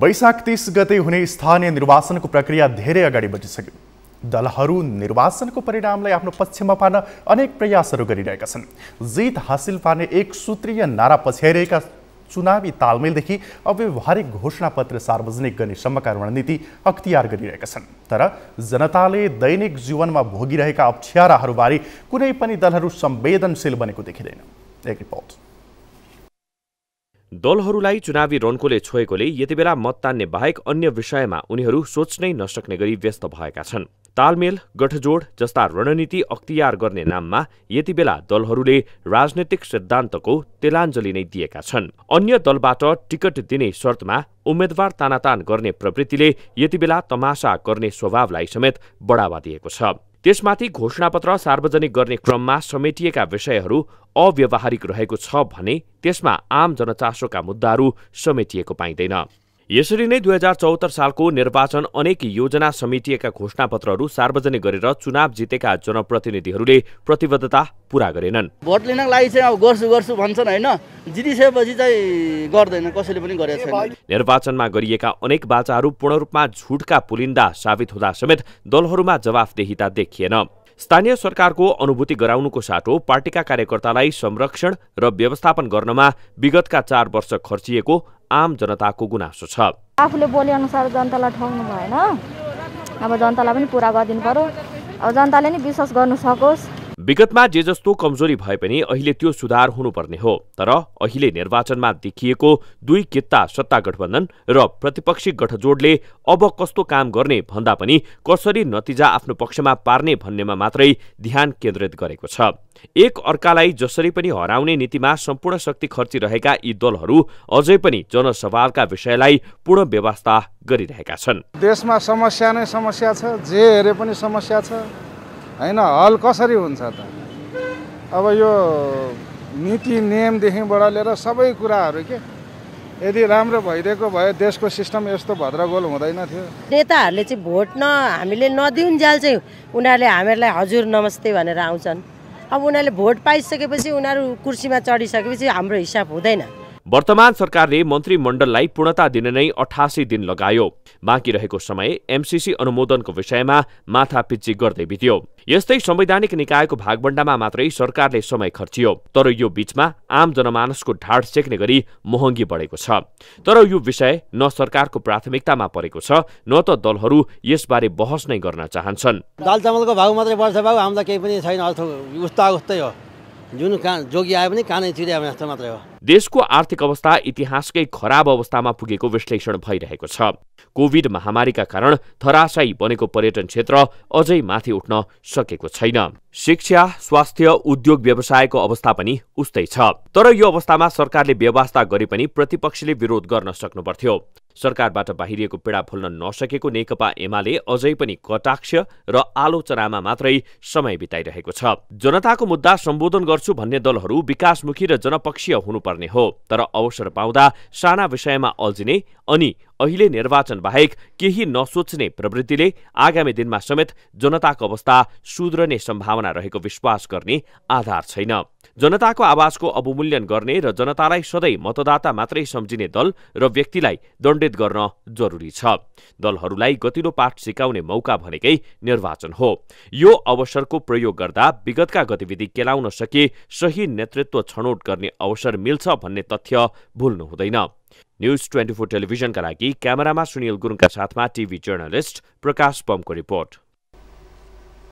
वैशाख तिस गते हुने स्थानीय निर्वाचनको प्रक्रिया धेरै अगाडि बढिसक्यो दलहरू निर्वाचनको परिणामलाई आफ्नो पक्षमा पार्न अनेक प्रयासहरू गरिरहेका छन् जित हासिल पार्ने एक सूत्रीय नारा पछ्याइरहेका चुनावी तालमेलदेखि अव्यवहारिक घोषणापत्र सार्वजनिक गर्ने सम्मका रणनीति अख्तियार गरिरहेका छन् तर जनताले दैनिक जीवनमा भोगिरहेका अप्ठ्याराहरूबारे कुनै पनि दलहरू संवेदनशील बनेको देखिँदैन एक रिपोर्ट दलहरूलाई चुनावी रन्कोले छोएकोले यतिबेला मत तान्ने बाहेक अन्य विषयमा उनीहरू सोच्नै नसक्ने गरी व्यस्त भएका छन् तालमेल गठजोड जस्ता रणनीति अख्तियार गर्ने नाममा यतिबेला दलहरूले राजनैतिक सिद्धान्तको तेलाञ्जली नै दिएका छन् अन्य दलबाट टिकट दिने शर्तमा उम्मेद्वार तानातान गर्ने प्रवृत्तिले यतिबेला तमासा गर्ने स्वभावलाई समेत बढावा दिएको छ त्यसमाथि घोषणापत्र सार्वजनिक गर्ने क्रममा समेटिएका विषयहरू अव्यवहारिक रहेको छ भने त्यसमा आम जनचासोका मुद्दाहरू समेटिएको पाइँदैन यसरी नै दुई हजार चौहत्तर सालको निर्वाचन अनेक योजना समेटिएका घोषणापत्रहरू सार्वजनिक गरेर चुनाव जितेका जनप्रतिनिधिहरूले प्रतिबद्धता पुरा गरेनन् भोट लिनको चाहिँ अब गर्छु गर्छु भन्छन् होइन जितिसकेपछि चाहिँ गर्दैन कसैले पनि गरेको छैन निर्वाचनमा गरिएका अनेक बाचाहरू पूर्ण रूपमा झुटका पुलिन्दा साबित हुँदा समेत दलहरूमा जवाफदेहिता देखिएन स्थानीय सरकारको अनुभूति गराउनुको साटो पार्टीका कार्यकर्तालाई संरक्षण र व्यवस्थापन गर्नमा विगतका चार वर्ष खर्चिएको आम जनताको गुनासो छ आफूले बोले अनुसार जनतालाई ठग्नु भएन अब जनतालाई पनि पुरा गरिदिनु पर्यो अब जनताले नि विश्वास गर्नु सकोस् विगतमा जे जस्तो कमजोरी भए पनि अहिले त्यो सुधार हुनुपर्ने हो तर अहिले निर्वाचनमा देखिएको दुई कित्ता सत्ता गठबन्धन र प्रतिपक्षी गठजोडले अब कस्तो काम गर्ने भन्दा पनि कसरी नतिजा आफ्नो पक्षमा पार्ने भन्नेमा मात्रै ध्यान केन्द्रित गरेको छ एक अर्कालाई जसरी पनि हराउने नीतिमा सम्पूर्ण शक्ति खर्चिरहेका यी दलहरू अझै पनि जनसवालका विषयलाई पूर्ण व्यवस्था गरिरहेका छन् देशमा समस्या नै समस्या छ जे हेरे पनि समस्या छ होइन हल कसरी हुन्छ त अब यो नीति नियमदेखिबाट लिएर सबै कुराहरू के यदि राम्रो भइदिएको भए देशको सिस्टम यस्तो भद्रगोल हुँदैन थियो नेताहरूले चाहिँ भोट न हामीले नदिउन् जाल चाहिँ उनीहरूले हामीहरूलाई हजुर नमस्ते भनेर आउँछन् अब उनीहरूले भोट पाइसकेपछि उनीहरू कुर्सीमा चढिसकेपछि हाम्रो हिसाब हुँदैन वर्तमान सरकारले मन्त्रीमण्डललाई पूर्णता दिन नै अठासी दिन लगायो बाँकी रहेको समय एमसिसी अनुमोदनको विषयमा माथापिच्ची गर्दै बित्यो यस्तै संवैधानिक निकायको भागबण्डामा मात्रै सरकारले समय खर्चियो तर यो बीचमा आम जनमानसको ढाड सेक्ने गरी महँगी बढेको छ तर यो विषय न सरकारको प्राथमिकतामा परेको छ न त दलहरू यसबारे बहस नै गर्न चाहन्छन् दाल चामलको भाउ मात्रै बढ्छ भाउ हामीलाई केही पनि छैन अर्थ उस्ता हो जुन जोगी आयो भने कानै चिरिया मात्रै हो देशको आर्थिक अवस्था इतिहासकै खराब अवस्थामा पुगेको विश्लेषण भइरहेको छ कोविड महामारीका कारण धराशायी बनेको पर्यटन क्षेत्र अझै माथि उठ्न सकेको छैन शिक्षा स्वास्थ्य उद्योग व्यवसायको अवस्था पनि उस्तै छ तर यो अवस्थामा सरकारले व्यवस्था गरे पनि प्रतिपक्षले विरोध गर्न सक्नुपर्थ्यो सरकारबाट बाहिरिएको पीडा भुल्न नसकेको नेकपा एमाले अझै पनि कटाक्ष र आलोचनामा मात्रै समय बिताइरहेको छ जनताको मुद्दा सम्बोधन गर्छु भन्ने दलहरू विकासमुखी र जनपक्षीय हुनुपर्ने हो तर अवसर पाउँदा साना विषयमा अल्झिने अनि अहिले निर्वाचन बाहेक केही नसोच्ने प्रवृत्तिले आगामी दिनमा समेत जनताको अवस्था सुध्रने सम्भावना रहेको विश्वास गर्ने आधार छैन जनताको आवाजको अवमूल्यन गर्ने र जनतालाई सधैँ मतदाता मात्रै सम्झिने दल र व्यक्तिलाई दण्डित गर्न जरुरी छ दलहरूलाई गतिलो पाठ सिकाउने मौका भनेकै निर्वाचन हो यो अवसरको प्रयोग गर्दा विगतका गतिविधि केलाउन सके सही नेतृत्व छनौट गर्ने अवसर मिल्छ भन्ने तथ्य भुल्नु हुँदैन न्युज ट्वेन्टी फोर टेलिभिजनका लागि क्यामेरामा सुनिल गुरुङका साथमा टिभी जर्नलिस्ट प्रकाश पमको रिपोर्ट